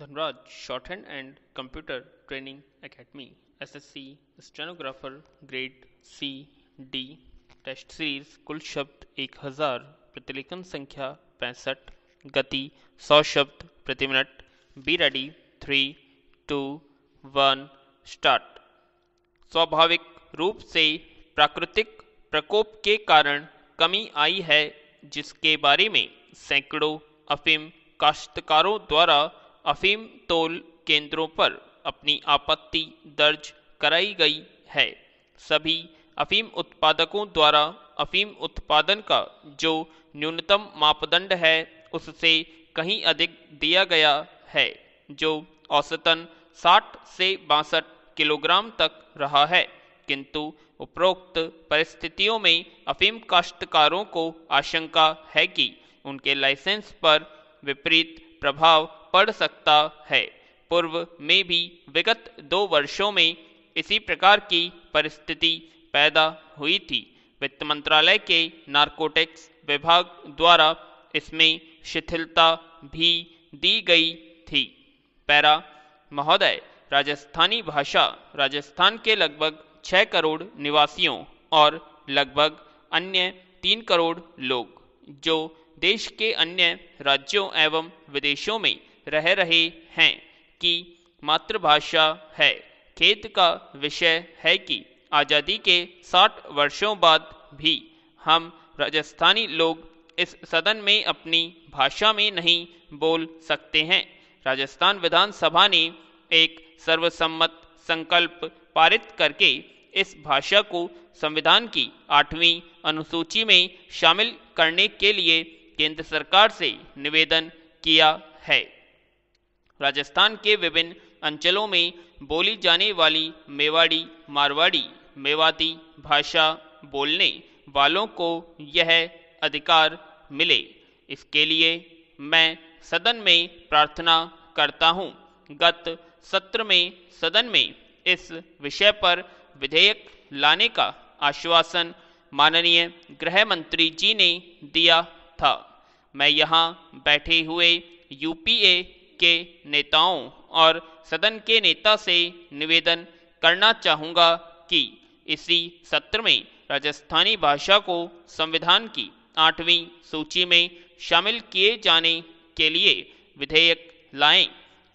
Dhanraj shorthand and computer training academy SSC stenographer grade C D test series कुल शब्द एक हज़ार प्रतिलेखन संख्या पैंसठ गति सौ शब्द प्रति minute be ready three two one start स्वाभाविक रूप से प्राकृतिक प्रकोप के कारण कमी आई है जिसके बारे में सैकड़ों अफीम काश्तकारों द्वारा अफीम तोल केंद्रों पर अपनी आपत्ति दर्ज कराई गई है सभी अफीम उत्पादकों द्वारा अफीम उत्पादन का जो न्यूनतम मापदंड है उससे कहीं अधिक दिया गया है जो औसतन 60 से बासठ किलोग्राम तक रहा है किंतु उपरोक्त परिस्थितियों में अफीम काश्तकारों को आशंका है कि उनके लाइसेंस पर विपरीत प्रभाव पढ़ सकता है पूर्व में भी विगत दो वर्षों में इसी प्रकार की परिस्थिति पैदा हुई थी वित्त मंत्रालय के नारकोटिक्स विभाग द्वारा इसमें शिथिलता भी दी गई थी पैरा महोदय राजस्थानी भाषा राजस्थान के लगभग छः करोड़ निवासियों और लगभग अन्य तीन करोड़ लोग जो देश के अन्य राज्यों एवं विदेशों में रह रहे हैं कि मातृभाषा है खेत का विषय है कि आज़ादी के 60 वर्षों बाद भी हम राजस्थानी लोग इस सदन में अपनी भाषा में नहीं बोल सकते हैं राजस्थान विधानसभा ने एक सर्वसम्मत संकल्प पारित करके इस भाषा को संविधान की आठवीं अनुसूची में शामिल करने के लिए केंद्र सरकार से निवेदन किया है राजस्थान के विभिन्न अंचलों में बोली जाने वाली मेवाड़ी मारवाड़ी मेवाती भाषा बोलने वालों को यह अधिकार मिले इसके लिए मैं सदन में प्रार्थना करता हूँ गत सत्र में सदन में इस विषय पर विधेयक लाने का आश्वासन माननीय गृह मंत्री जी ने दिया था मैं यहाँ बैठे हुए यूपीए के नेताओं और सदन के नेता से निवेदन करना चाहूँगा कि इसी सत्र में राजस्थानी भाषा को संविधान की आठवीं सूची में शामिल किए जाने के लिए विधेयक लाएं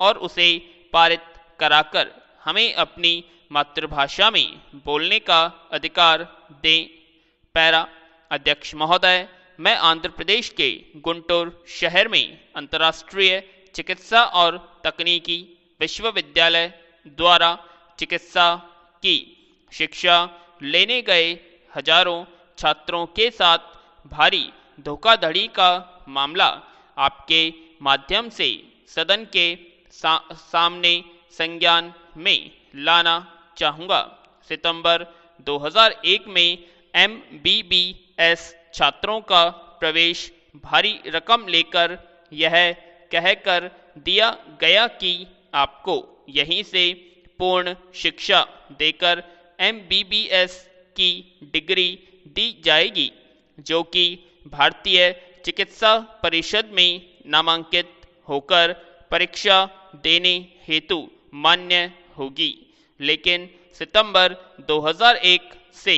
और उसे पारित कराकर हमें अपनी मातृभाषा में बोलने का अधिकार दें पैरा अध्यक्ष महोदय मैं आंध्र प्रदेश के गुंटूर शहर में अंतर्राष्ट्रीय चिकित्सा और तकनीकी विश्वविद्यालय द्वारा चिकित्सा की शिक्षा लेने गए हजारों छात्रों के साथ भारी धोखाधड़ी का मामला आपके माध्यम से सदन के सा, सामने संज्ञान में लाना चाहूँगा सितंबर 2001 में एम छात्रों का प्रवेश भारी रकम लेकर यह कहकर दिया गया कि आपको यहीं से पूर्ण शिक्षा देकर एमबीबीएस की डिग्री दी जाएगी जो कि भारतीय चिकित्सा परिषद में नामांकित होकर परीक्षा देने हेतु मान्य होगी लेकिन सितंबर 2001 से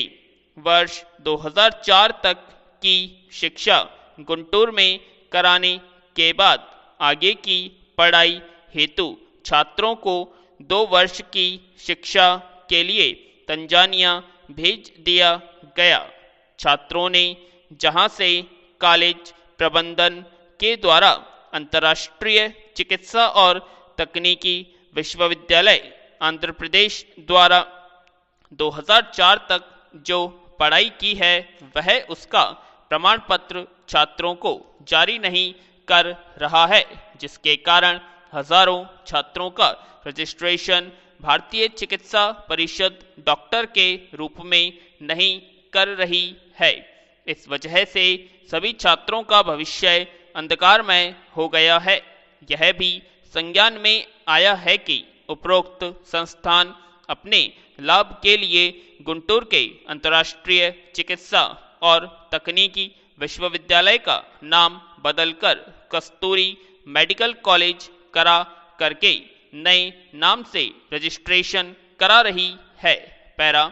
वर्ष 2004 तक की शिक्षा गुंटूर में कराने के बाद आगे की पढ़ाई हेतु छात्रों को दो वर्ष की शिक्षा के लिए तंजानिया भेज दिया गया छात्रों ने जहां से कॉलेज प्रबंधन के द्वारा अंतर्राष्ट्रीय चिकित्सा और तकनीकी विश्वविद्यालय आंध्र प्रदेश द्वारा 2004 तक जो पढ़ाई की है वह उसका प्रमाण पत्र छात्रों को जारी नहीं कर रहा है जिसके कारण हजारों छात्रों का रजिस्ट्रेशन भारतीय चिकित्सा परिषद डॉक्टर के रूप में नहीं कर रही है इस वजह से सभी छात्रों का भविष्य अंधकारमय हो गया है यह भी संज्ञान में आया है कि उपरोक्त संस्थान अपने लाभ के लिए गुंटूर के अंतर्राष्ट्रीय चिकित्सा और तकनीकी विश्वविद्यालय का नाम बदलकर कस्तूरी मेडिकल कॉलेज करा करके नए नाम से रजिस्ट्रेशन करा रही है पैरा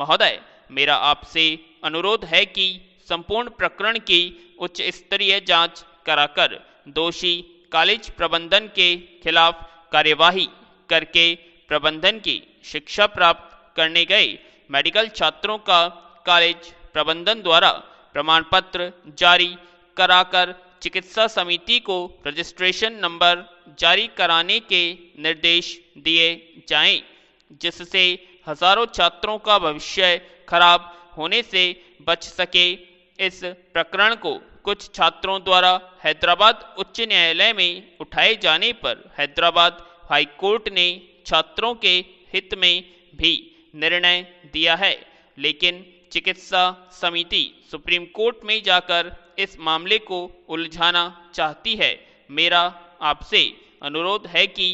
महोदय मेरा आपसे अनुरोध है कि संपूर्ण प्रकरण की उच्च स्तरीय जांच कराकर दोषी कॉलेज प्रबंधन के खिलाफ कार्यवाही करके प्रबंधन की शिक्षा प्राप्त करने गए मेडिकल छात्रों का कॉलेज प्रबंधन द्वारा प्रमाण पत्र जारी कराकर चिकित्सा समिति को रजिस्ट्रेशन नंबर जारी कराने के निर्देश दिए जाएं, जिससे हजारों छात्रों का भविष्य खराब होने से बच सके इस प्रकरण को कुछ छात्रों द्वारा हैदराबाद उच्च न्यायालय में उठाए जाने पर हैदराबाद हाईकोर्ट ने छात्रों के हित में भी निर्णय दिया है लेकिन चिकित्सा समिति सुप्रीम कोर्ट में जाकर इस मामले को उलझाना चाहती है मेरा आपसे अनुरोध है कि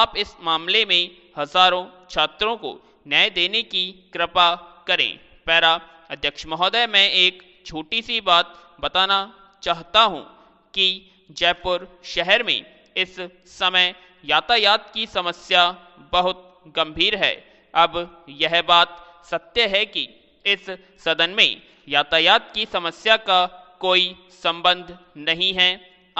आप इस मामले में हजारों छात्रों को न्याय देने की कृपा करें पैरा अध्यक्ष महोदय मैं एक छोटी सी बात बताना चाहता हूँ कि जयपुर शहर में इस समय यातायात की समस्या बहुत गंभीर है अब यह बात सत्य है कि इस सदन में यातायात की समस्या का कोई संबंध नहीं है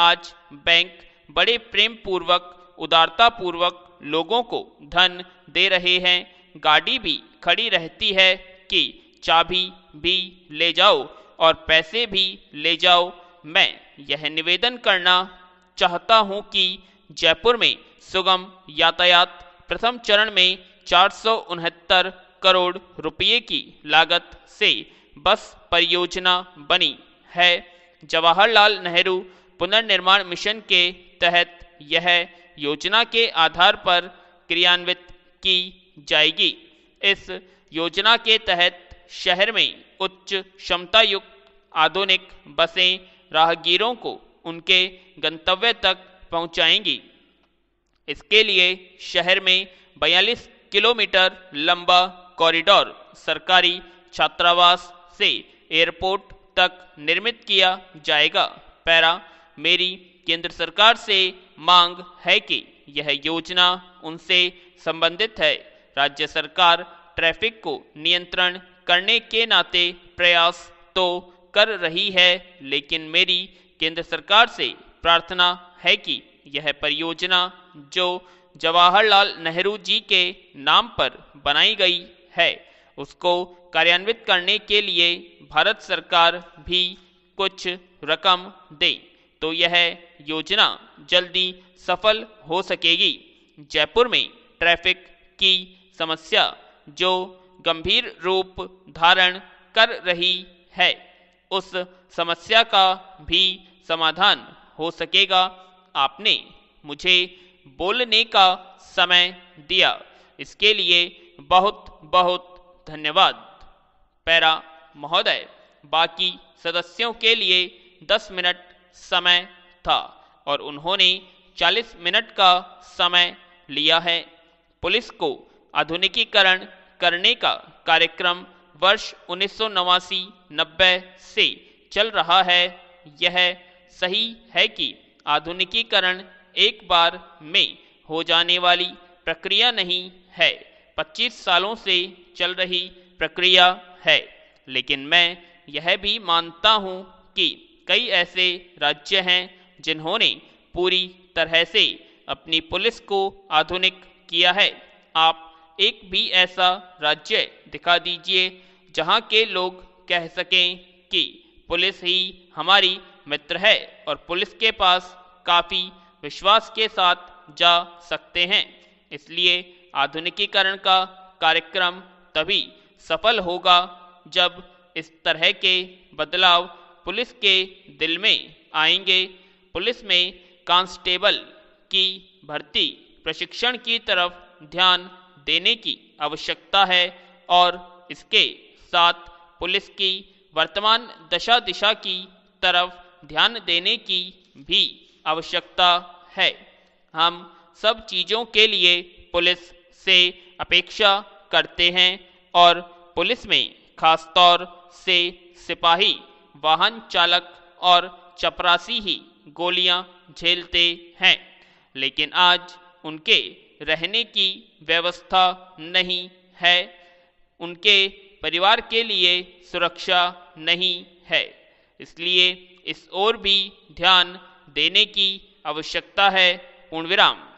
आज बैंक बड़े प्रेम पूर्वक उदारता पूर्वक लोगों को धन दे रहे हैं गाड़ी भी खड़ी रहती है कि चाबी भी ले जाओ और पैसे भी ले जाओ मैं यह निवेदन करना चाहता हूं कि जयपुर में सुगम यातायात प्रथम चरण में चार करोड़ रुपये की लागत से बस परियोजना बनी है जवाहरलाल नेहरू पुनर्निर्माण मिशन के तहत यह योजना के आधार पर क्रियान्वित की जाएगी इस योजना के तहत शहर में उच्च क्षमता युक्त आधुनिक बसें राहगीरों को उनके गंतव्य तक पहुंचाएंगी इसके लिए शहर में 42 किलोमीटर लंबा कॉरिडोर सरकारी छात्रावास से एयरपोर्ट तक निर्मित किया जाएगा पैरा मेरी केंद्र सरकार से मांग है कि यह योजना उनसे संबंधित है राज्य सरकार ट्रैफिक को नियंत्रण करने के नाते प्रयास तो कर रही है लेकिन मेरी केंद्र सरकार से प्रार्थना है कि यह परियोजना जो जवाहरलाल नेहरू जी के नाम पर बनाई गई है उसको कार्यान्वित करने के लिए भारत सरकार भी कुछ रकम दे तो यह योजना जल्दी सफल हो सकेगी जयपुर में ट्रैफिक की समस्या जो गंभीर रूप धारण कर रही है उस समस्या का भी समाधान हो सकेगा आपने मुझे बोलने का समय दिया इसके लिए बहुत बहुत धन्यवाद पैरा महोदय बाकी सदस्यों के लिए 10 मिनट समय था और उन्होंने 40 मिनट का समय लिया है पुलिस को आधुनिकीकरण करने का कार्यक्रम वर्ष उन्नीस सौ से चल रहा है यह सही है कि आधुनिकीकरण एक बार में हो जाने वाली प्रक्रिया नहीं है 25 सालों से चल रही प्रक्रिया है लेकिन मैं यह भी मानता हूँ कि कई ऐसे राज्य हैं जिन्होंने पूरी तरह से अपनी पुलिस को आधुनिक किया है आप एक भी ऐसा राज्य दिखा दीजिए जहाँ के लोग कह सकें कि पुलिस ही हमारी मित्र है और पुलिस के पास काफ़ी विश्वास के साथ जा सकते हैं इसलिए आधुनिकीकरण का कार्यक्रम तभी सफल होगा जब इस तरह के बदलाव पुलिस के दिल में आएंगे पुलिस में कांस्टेबल की भर्ती प्रशिक्षण की तरफ ध्यान देने की आवश्यकता है और इसके साथ पुलिस की वर्तमान दशा दिशा की तरफ ध्यान देने की भी आवश्यकता है हम सब चीज़ों के लिए पुलिस से अपेक्षा करते हैं और पुलिस में खासतौर से सिपाही वाहन चालक और चपरासी ही गोलियां झेलते हैं लेकिन आज उनके रहने की व्यवस्था नहीं है उनके परिवार के लिए सुरक्षा नहीं है इसलिए इस ओर भी ध्यान देने की आवश्यकता है विराम